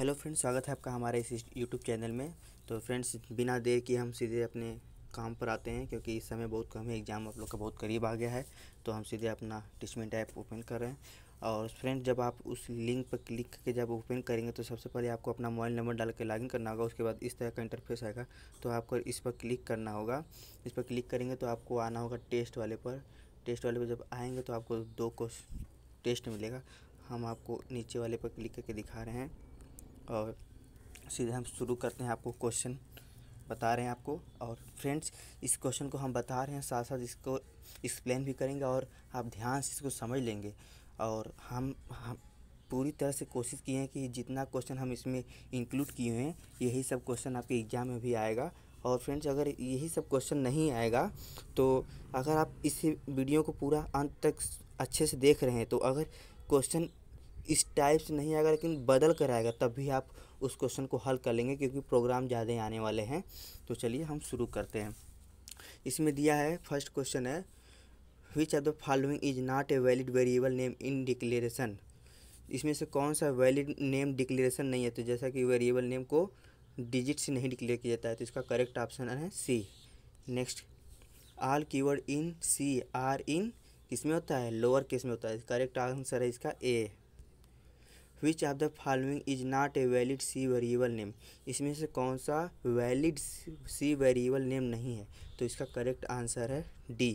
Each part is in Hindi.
हेलो फ्रेंड्स स्वागत है आपका हमारे इस यूट्यूब चैनल में तो फ्रेंड्स बिना देर के हम सीधे अपने काम पर आते हैं क्योंकि इस समय बहुत कम है एग्ज़ाम आप लोग का बहुत करीब आ गया है तो हम सीधे अपना टिचमेंट ऐप ओपन कर रहे हैं और फ्रेंड जब आप उस लिंक पर क्लिक करके जब ओपन करेंगे तो सबसे पहले आपको अपना मोबाइल नंबर डाल के लॉगिन करना होगा उसके बाद इस तरह का इंटरफेस आएगा तो आपको इस पर क्लिक करना होगा इस पर क्लिक करेंगे तो आपको आना होगा टेस्ट वाले पर टेस्ट वाले पर जब आएंगे तो आपको दो को टेस्ट मिलेगा हम आपको नीचे वाले पर क्लिक करके दिखा रहे हैं और सीधे हम शुरू करते हैं आपको क्वेश्चन बता रहे हैं आपको और फ्रेंड्स इस क्वेश्चन को हम बता रहे हैं साथ साथ इसको एक्सप्लेन भी करेंगे और आप ध्यान से इसको समझ लेंगे और हम हम पूरी तरह से कोशिश किए हैं कि जितना क्वेश्चन हम इसमें इंक्लूड किए हैं यही सब क्वेश्चन आपके एग्ज़ाम में भी आएगा और फ्रेंड्स अगर यही सब क्वेश्चन नहीं आएगा तो अगर आप इस वीडियो को पूरा अंत तक अच्छे से देख रहे हैं तो अगर क्वेश्चन इस टाइप से नहीं आएगा लेकिन बदल कर आएगा तब भी आप उस क्वेश्चन को हल कर लेंगे क्योंकि प्रोग्राम ज़्यादा आने वाले हैं तो चलिए हम शुरू करते हैं इसमें दिया है फर्स्ट क्वेश्चन है which are the following is not a valid variable name in declaration इसमें से कौन सा वैलिड नेम डिक्लेरेशन नहीं है तो जैसा कि वेरिएबल नेम को डिजिट से नहीं डिक्लेयर किया जाता है तो इसका करेक्ट ऑप्शन है C next all keyword in C are in किस में होता है लोअर केस में होता है करेक्ट आंसर है इसका A which of the following is not a valid C variable name इसमें से कौन सा वैलिड सी वेरिएबल नेम नहीं है तो इसका करेक्ट आंसर है D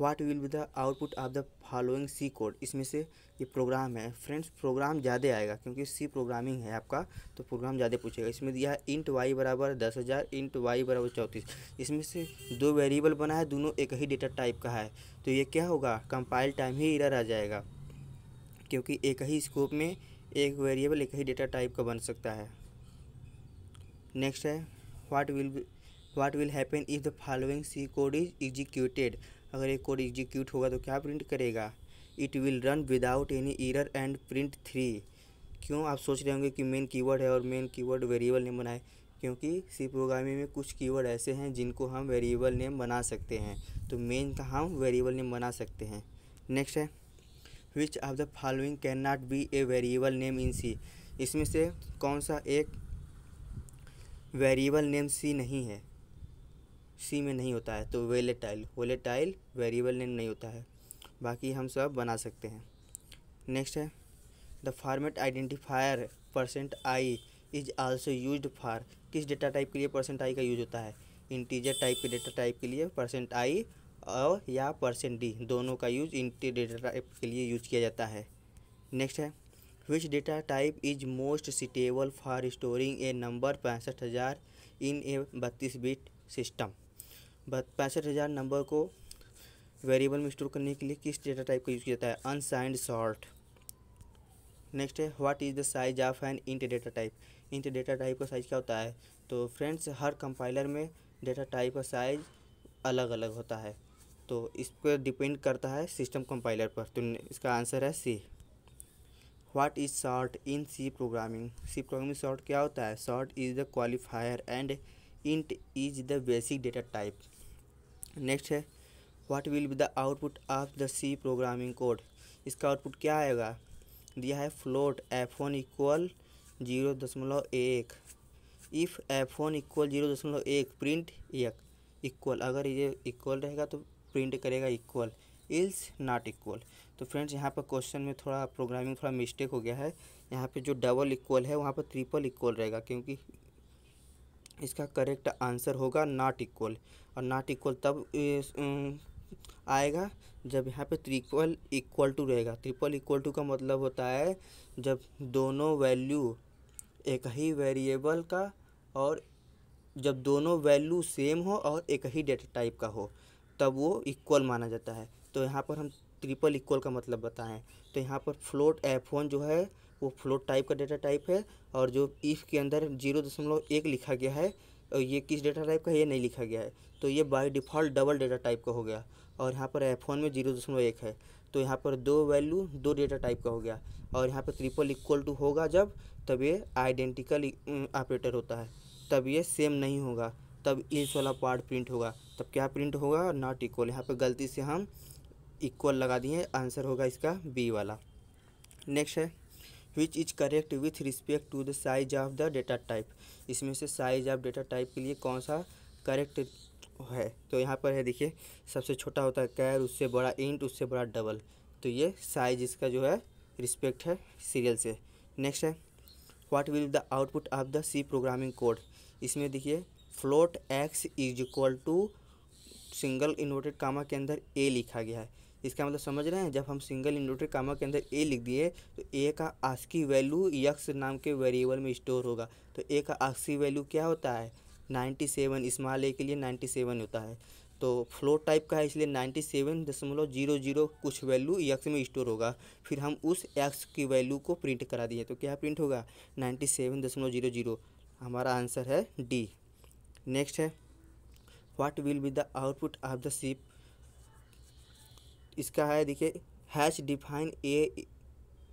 what will be the output of the following C code इसमें से ये प्रोग्राम है फ्रेंड्स प्रोग्राम ज़्यादा आएगा क्योंकि सी प्रोग्रामिंग है आपका तो प्रोग्राम ज़्यादा पूछेगा इसमें दिया है इंट वाई बराबर दस हज़ार इंट वाई बराबर चौंतीस इसमें से दो वेरिएबल बना है दोनों एक ही डेटा टाइप का है तो ये क्या होगा कंपाइल टाइम ही इरर आ जाएगा क्योंकि एक ही स्कोप में एक वेरिएबल एक ही डेटा टाइप का बन सकता है नेक्स्ट है what will what will happen if the following C code is executed अगर एक कोड एग्जीक्यूट होगा तो क्या प्रिंट करेगा it will run without any error and print three क्यों आप सोच रहे होंगे कि मेन कीवर्ड है और मेन कीवर्ड वेरिएबल नेम बनाए क्योंकि सी प्रोग्रामिंग में कुछ कीवर्ड ऐसे हैं जिनको हम वेरिएबल नेम बना सकते हैं तो मेन का हम वेरिएबल नेम बना सकते हैं नेक्स्ट है which of the following can not be a variable name in C इसमें से कौन सा एक वेरिएबल नेम सी नहीं है सी में नहीं होता है तो वेलेटाइल वेलेटाइल वेरिएबल नेम नहीं होता है बाकी हम सब बना सकते हैं नेक्स्ट है the format identifier percent I is also use for किस डेटा टाइप के लिए परसेंट आई का यूज होता है इंटीजर टाइप के डेटा टाइप के लिए परसेंट आई और या परसेंट डी दोनों का यूज इंटी डेटा टाइप के लिए यूज किया जाता है नेक्स्ट है which data type is most suitable for storing a number पैंसठ हज़ार इन ए बत्तीस बिट सिस्टम पैंसठ हज़ार नंबर को वेरिएबल में स्टोर करने के लिए किस डेटा टाइप का यूज़ किया जाता है अनसाइंड शॉर्ट नेक्स्ट है what is the size of an int data type int data type का साइज़ क्या होता है तो फ्रेंड्स हर कंपाइलर में डेटा टाइप का साइज़ अलग अलग होता है तो इस पर डिपेंड करता है सिस्टम कंपाइलर पर तो इसका आंसर है C what is short in C programming C programming short क्या होता है short is the qualifier and int is the basic data type next है what will be the output of the C programming code इसका आउटपुट क्या आएगा दिया है float F one equal zero दशमलव एक if F one equal zero दशमलव एक प्रिंट एक इक्वल अगर ये इक्वल रहेगा तो प्रिंट करेगा इक्वल इज़ नॉट इक्वल तो फ्रेंड्स यहाँ पर क्वेश्चन में थोड़ा प्रोग्रामिंग थोड़ा मिस्टेक हो गया है यहाँ पे जो डबल इक्वल है वहाँ पर ट्रिपल इक्वल रहेगा क्योंकि इसका करेक्ट आंसर होगा नॉट इक्वल और नॉट इक्वल तब आएगा जब यहाँ पे ट्रिपल इक्वल टू रहेगा ट्रिपल इक्वल टू का मतलब होता है जब दोनों वैल्यू एक ही वेरिएबल का और जब दोनों वैल्यू सेम हो और एक ही डेटा टाइप का हो तब वो इक्वल माना जाता है तो यहाँ पर हम ट्रिपल इक्वल का मतलब बताएं तो यहाँ पर फ्लोट एफ वन जो है वो फ्लोट टाइप का डेटा टाइप है और जो इफ़ के अंदर जीरो दशमलव एक लिखा गया है और ये किस डेटा टाइप का है ये नहीं लिखा गया है तो ये by default double data type का हो गया और यहाँ पर एफ वन में जीरो दशमलव एक है तो यहाँ पर दो वैल्यू दो डेटा टाइप का हो गया और यहाँ पर ट्रिपल इक्वल टू होगा जब तब ये आइडेंटिकल ऑपरेटर होता है तब ये सेम नहीं होगा तब एज वाला पार्ट प्रिंट होगा तब क्या प्रिंट होगा नॉट इक्वल यहाँ पर गलती से हम इक्वल लगा दिए आंसर होगा इसका बी वाला नेक्स्ट है which is correct with respect to the size of the data type इसमें से साइज ऑफ डेटा टाइप के लिए कौन सा करेक्ट है तो यहाँ पर है देखिए सबसे छोटा होता है कैर उससे बड़ा इंट उससे बड़ा डबल तो ये साइज इसका जो है रिस्पेक्ट है सीरियल से नेक्स्ट है what will the output of the C programming code इसमें देखिए float x is equal to single inverted comma के अंदर ए लिखा गया है इसका मतलब समझ रहे हैं जब हम सिंगल इन्वर्टेड कामा के अंदर ए लिख दिए तो ए का आस्की वैल्यू यक्स नाम के वेरिएबल में स्टोर होगा तो ए का आस्की वैल्यू क्या होता है नाइन्टी सेवन इस्माल ए के लिए नाइन्टी सेवन होता है तो फ्लोट टाइप का है इसलिए नाइन्टी सेवन दशमलव जीरो जीरो कुछ वैल्यू यक्स में स्टोर होगा फिर हम उस एक्स की वैल्यू को प्रिंट करा दिए तो क्या प्रिंट होगा नाइन्टी सेवन दशमलव जीरो जीरो हमारा आंसर है डी नेक्स्ट है what will be the output of the ship इसका है देखिए हैच डिफाइन ए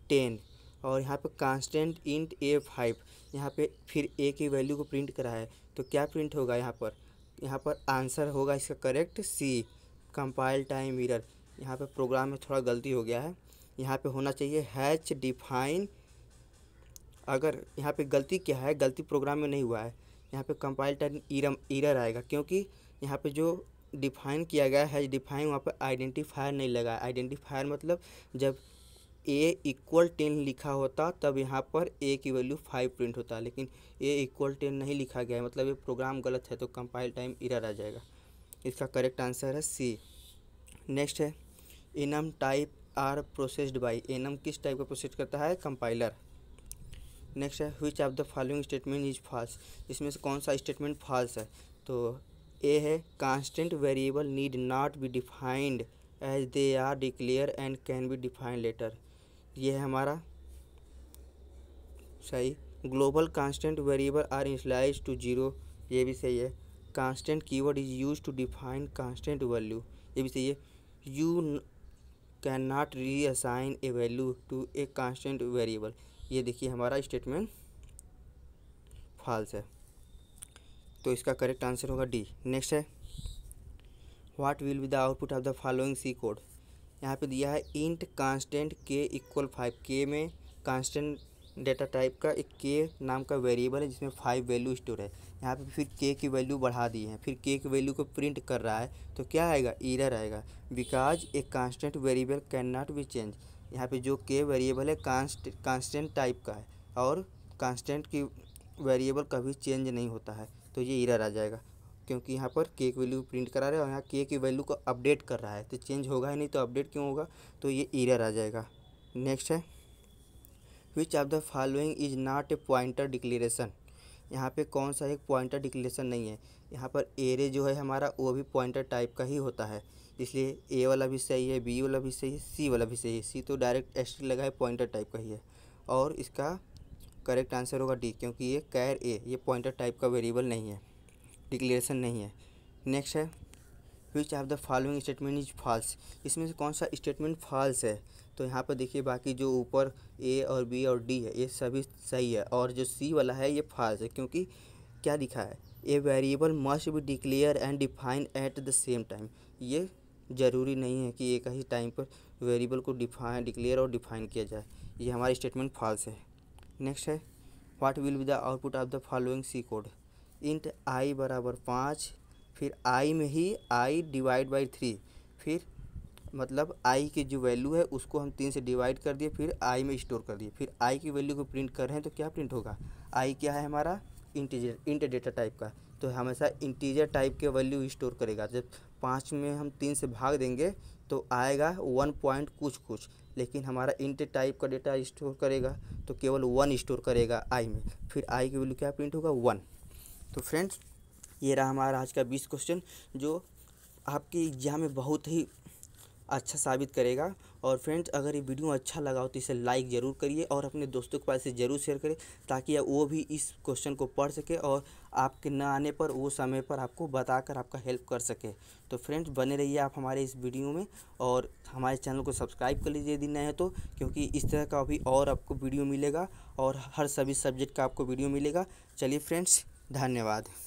टेन और यहाँ पे कांस्टेंट इंट ए फाइव यहाँ पे फिर ए की वैल्यू को प्रिंट करा है तो क्या प्रिंट होगा यहाँ पर यहाँ पर आंसर होगा इसका correct C compile time mirror यहाँ पे प्रोग्राम में थोड़ा गलती हो गया है यहाँ पे होना चाहिए हैच डिफाइन अगर यहाँ पे गलती क्या है गलती प्रोग्राम में नहीं हुआ है यहाँ पे कंपाइल टाइम इरम इरर आएगा क्योंकि यहाँ पे जो डिफाइन किया गया है डिफाइन वहाँ पर आइडेंटिफायर नहीं लगा आइडेंटिफायर मतलब जब ए इक्वल टेन लिखा होता तब यहाँ पर ए की वैल्यू फाइव प्रिंट होता लेकिन ए इक्वल टेन नहीं लिखा गया है मतलब ये प्रोग्राम गलत है तो कंपाइल टाइम इरर आ जाएगा इसका करेक्ट आंसर है सी नेक्स्ट है enum type are processed by enum किस टाइप का प्रोसेस करता है कंपाइलर नेक्स्ट है which of the following statement is false इसमें से कौन सा स्टेटमेंट फॉल्स है तो ए है constant variable need not be defined as they are declare and can be defined later ये है हमारा सही global constant variable are initialise to zero ये भी सही है constant keyword is use to define constant value ये भी सही है you can not reassign a value to a constant variable ये देखिए हमारा स्टेटमेंट फाल्स है तो इसका करेक्ट आंसर होगा डी नेक्स्ट है what will be the output of the following C code यहाँ पे दिया है int constant K equal five K में कांस्टेंट डेटा टाइप का एक के नाम का वेरिएबल है जिसमें फाइव वैल्यू स्टोर है यहाँ पे फिर के की वैल्यू बढ़ा दी है फिर के की वैल्यू को प्रिंट कर रहा है तो क्या आएगा ईरर आएगा because a constant variable can not be change यहाँ पे जो के वेरिएबल है कांस्ट कांस्टेंट टाइप का है और कांस्टेंट की वेरिएबल कभी चेंज नहीं होता है तो ये इरर आ जाएगा क्योंकि यहाँ पर के की वैल्यू प्रिंट करा रहा है और यहाँ के की वैल्यू को अपडेट कर रहा है तो चेंज होगा ही नहीं तो अपडेट क्यों होगा तो ये इरर आ जाएगा नेक्स्ट है which of the following is not a pointer declaration यहाँ पे कौन सा एक पॉइंटर डिक्लेरेशन नहीं है यहाँ पर एरे जो है हमारा वो भी पॉइंटर टाइप का ही होता है इसलिए ए वाला भी सही है बी वाला भी सही है सी वाला भी सही है सी तो डायरेक्ट एस्ट्रिक लगा है पॉइंटर टाइप का ही है और इसका करेक्ट आंसर होगा डी क्योंकि ये कैर ए ये पॉइंटर टाइप का वेरिएबल नहीं है डिक्लेरेशन नहीं है नेक्स्ट है which of the following statement is false इसमें से कौन सा स्टेटमेंट फॉल्स है तो यहाँ पर देखिए बाकी जो ऊपर ए और बी और डी है ये सभी सही है और जो सी वाला है ये फॉल्स है क्योंकि क्या दिखा है a variable must be declare and define at the same time ये ज़रूरी नहीं है कि एक ही टाइम पर वेरिएबल को डिफाइन डिक्लेयर और डिफाइन किया जाए ये हमारा स्टेटमेंट फॉल्स है नेक्स्ट है what will be the output of the following C code int I बराबर पाँच फिर आई में ही आई डिवाइड बाई थ्री फिर मतलब आई की जो वैल्यू है उसको हम तीन से डिवाइड कर दिए फिर आई में स्टोर कर दिए फिर आई की वैल्यू को प्रिंट कर रहे हैं तो क्या प्रिंट होगा आई क्या है हमारा इंटीजर इंट डेटा टाइप का तो हमेशा इंटीजर टाइप के वैल्यू स्टोर करेगा जब पाँच में हम तीन से भाग देंगे तो आएगा वन पॉइंट कुछ कुछ लेकिन हमारा इंट टाइप का डेटा स्टोर करेगा तो केवल वन स्टोर करेगा आई में फिर आई की वैल्यू क्या प्रिंट होगा वन तो फ्रेंड्स ये रहा हमारा आज का बीस क्वेश्चन जो आपके एग्जाम में बहुत ही अच्छा साबित करेगा और फ्रेंड्स अगर ये वीडियो अच्छा लगा हो तो इसे लाइक ज़रूर करिए और अपने दोस्तों के पास इसे ज़रूर शेयर करें ताकि वो भी इस क्वेश्चन को पढ़ सके और आपके न आने पर वो समय पर आपको बताकर आपका हेल्प कर सके तो फ्रेंड्स बने रहिए आप हमारे इस वीडियो में और हमारे चैनल को सब्सक्राइब कर लीजिए यदि नए हैं तो क्योंकि इस तरह का भी और आपको वीडियो मिलेगा और हर सभी सब्जेक्ट का आपको वीडियो मिलेगा चलिए फ्रेंड्स धन्यवाद